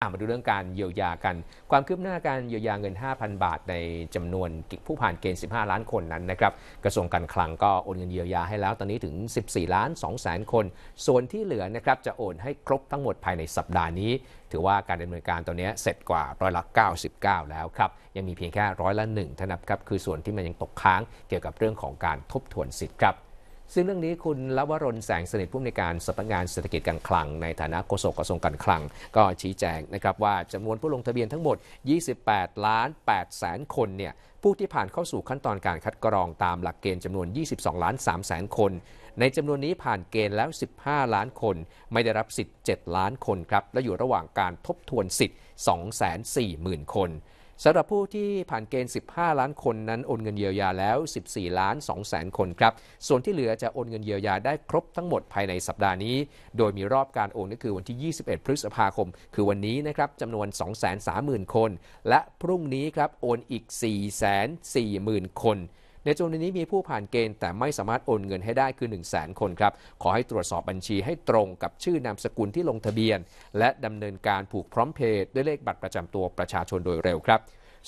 อ่ามาดูเรื่องการเยียวยากัน ความคืบหน้าการเยียวยาเงิน 5,000 บาทในจำนวนผู้ผ่านเกณฑ์15 ล้านคนนั้นนะครับกระทรวงการคลังก็โอนเงินเยียวยาให้แล้วตอนนี้ถึง 14ล้าน2แสนคน ส่วนที่เหลือนะครับจะโอนให้ครบทั้งหมดภายในสัปดาห์นี้ ถือว่าการดำเนินการตอนนี้เสร็จกว่าร้อยละ 99 แล้วครับ ยังมีเพียงแค่ร้อยละ1เท่านั้นครับ คือส่วนที่มันยังตกค้างเกี่ยวกับเรื่องของการทบทวนสิทธิ์ครับซึ่งเรื่องนี้คุณลวรนแสงสนิทผู้อำนวยการสำนักงานเศรษฐกิจการคลังในฐานะโฆษกกระทรวงการคลัง ก็ชี้แจงนะครับว่าจำนวนผู้ลงทะเบียนทั้งหมด 28ล้าน8แสนคนเนี่ยผู้ที่ผ่านเข้าสู่ขั้นตอนการคัดกรองตามหลักเกณฑ์จำนวน 22ล้าน3แสนคน ในจำนวนนี้ผ่านเกณฑ์แล้ว 15 ล้านคน ไม่ได้รับสิทธิ์ 7 ล้านคนครับและอยู่ระหว่างการทบทวนสิทธิ์240,000 คนสำหรับผู้ที่ผ่านเกณฑ์ 15 ล้านคนนั้น โอนเงินเยียวยาแล้ว 14 ล้าน2แสนคนครับ ส่วนที่เหลือจะโอนเงินเยียวยาได้ครบทั้งหมดภายในสัปดาห์นี้ โดยมีรอบการโอนก็คือวันที่ 21 พฤษภาคม คือวันนี้นะครับจำนวน 2 3 0 0 0 0 คน และพรุ่งนี้ครับ โอนอีก 4 4 0 0 0 0 คนในจำนวนนี้มีผู้ผ่านเกณฑ์แต่ไม่สามารถโอนเงินให้ได้คือ1 0 0 0 0แคนครับ ขอให้ตรวจสอบบัญชีให้ตรงกับชื่อนามสกุลที่ลงทะเบียน และดำเนินการผูกพร้อมเพย์ด้วยเลขบัตรประจำตัวประชาชนโดยเร็วครับ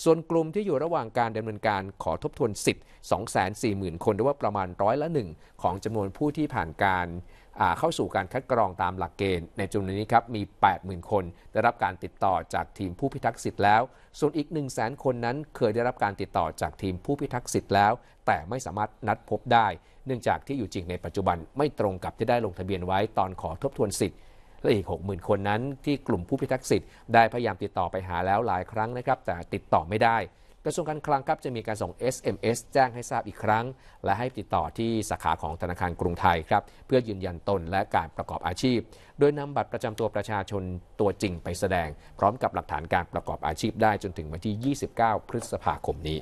ส่วนกลุ่มที่อยู่ระหว่างการดำเนินการขอทบทวนสิทธิ์ 240,000 คน หรือว่าประมาณร้อยละหนึ่งของจำนวนผู้ที่ผ่านการเข้าสู่การคัดกรองตามหลักเกณฑ์ ในจำนวนนี้ครับ มี 80,000 คน ได้รับการติดต่อจากทีมผู้พิทักษ์สิทธิ์แล้ว ส่วนอีก1 0 0 0 0 0 คนนั้น เคยได้รับการติดต่อจากทีมผู้พิทักษ์สิทธิ์แล้ว แต่ไม่สามารถนัดพบได้ เนื่องจากที่อยู่จริงในปัจจุบันไม่ตรงกับที่ได้ลงทะเบียนไว้ ตอนขอทบทวนสิทธิ์และอีก 60,000 คนนั้น ที่กลุ่มผู้พิทักษ์สิทธิ์ได้พยายามติดต่อไปหาแล้วหลายครั้งนะครับ แต่ติดต่อไม่ได้กระทรวงการคลังครับจะมีการส่ง SMS แจ้งให้ทราบอีกครั้ง และให้ติดต่อที่สาขาของธนาคารกรุงไทยครับ เพื่อยืนยันตนและการประกอบอาชีพ โดยนำบัตรประจำตัวประชาชนตัวจริงไปแสดง พร้อมกับหลักฐานการประกอบอาชีพได้จนถึงวันที่ 29 พฤษภาคมนี้